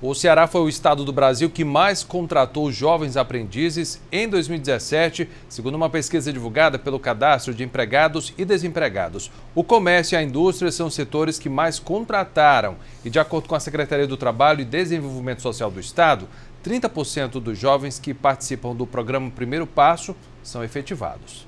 O Ceará foi o estado do Brasil que mais contratou jovens aprendizes em 2017, segundo uma pesquisa divulgada pelo Cadastro de Empregados e Desempregados. O comércio e a indústria são setores que mais contrataram e, de acordo com a Secretaria do Trabalho e Desenvolvimento Social do Estado, 30% dos jovens que participam do programa Primeiro Passo são efetivados.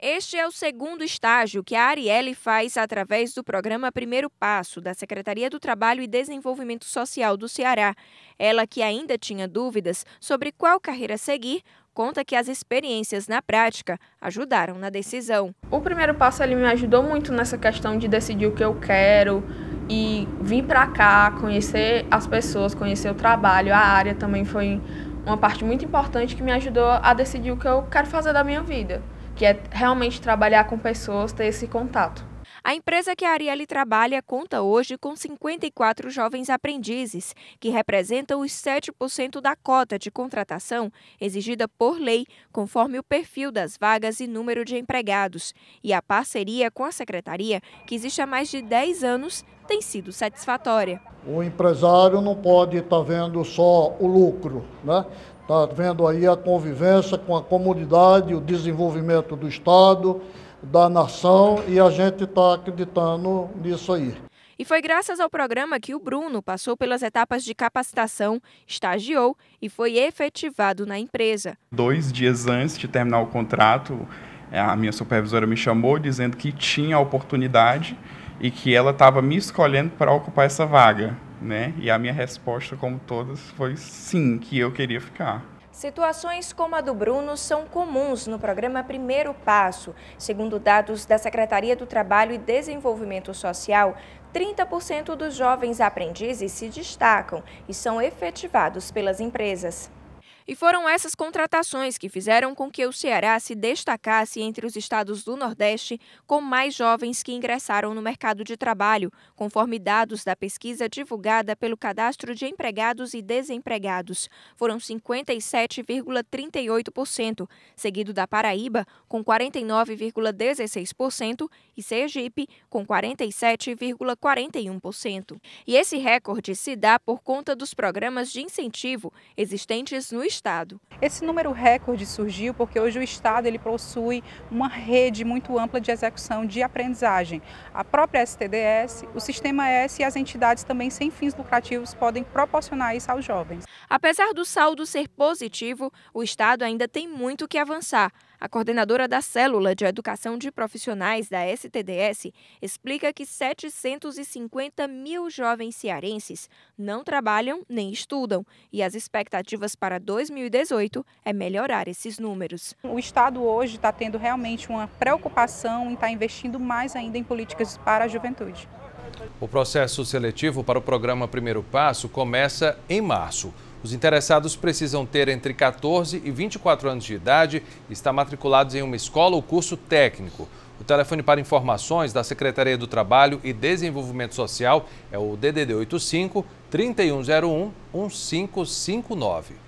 Este é o segundo estágio que a Arielle faz através do programa Primeiro Passo, da Secretaria do Trabalho e Desenvolvimento Social do Ceará. Ela, que ainda tinha dúvidas sobre qual carreira seguir, conta que as experiências na prática ajudaram na decisão. O Primeiro Passo ele me ajudou muito nessa questão de decidir o que eu quero e vir para cá, conhecer as pessoas, conhecer o trabalho, a área também foi uma parte muito importante que me ajudou a decidir o que eu quero fazer da minha vida que é realmente trabalhar com pessoas, ter esse contato. A empresa que a Arielle trabalha conta hoje com 54 jovens aprendizes, que representam os 7% da cota de contratação exigida por lei, conforme o perfil das vagas e número de empregados. E a parceria com a secretaria, que existe há mais de 10 anos, tem sido satisfatória. O empresário não pode estar tá vendo só o lucro, né? Está vendo aí a convivência com a comunidade, o desenvolvimento do Estado, da nação, e a gente está acreditando nisso aí. E foi graças ao programa que o Bruno passou pelas etapas de capacitação, estagiou e foi efetivado na empresa. Dois dias antes de terminar o contrato, é, a minha supervisora me chamou dizendo que tinha a oportunidade e que ela estava me escolhendo para ocupar essa vaga né? E a minha resposta, como todas, foi sim, que eu queria ficar. Situações como a do Bruno são comuns no programa Primeiro Passo. Segundo dados da Secretaria do Trabalho e Desenvolvimento Social, 30% dos jovens aprendizes se destacam e são efetivados pelas empresas. E foram essas contratações que fizeram com que o Ceará se destacasse entre os estados do Nordeste com mais jovens que ingressaram no mercado de trabalho, conforme dados da pesquisa divulgada pelo Cadastro de Empregados e Desempregados. Foram 57,38%, seguido da Paraíba, com 49,16%, e Sergipe, com 47,41%. E esse recorde se dá por conta dos programas de incentivo existentes no estado Estado. Esse número recorde surgiu porque hoje o Estado ele possui uma rede muito ampla de execução de aprendizagem. A própria STDS, o Sistema S e as entidades também sem fins lucrativos podem proporcionar isso aos jovens. Apesar do saldo ser positivo, o Estado ainda tem muito que avançar. A coordenadora da Célula de Educação de Profissionais da STDS explica que 750 mil jovens cearenses não trabalham nem estudam e as expectativas para 2018 é melhorar esses números. O Estado hoje está tendo realmente uma preocupação em estar tá investindo mais ainda em políticas para a juventude. O processo seletivo para o programa Primeiro Passo começa em março. Os interessados precisam ter entre 14 e 24 anos de idade e estar matriculados em uma escola ou curso técnico. O telefone para informações da Secretaria do Trabalho e Desenvolvimento Social é o DDD 85 3101 1559.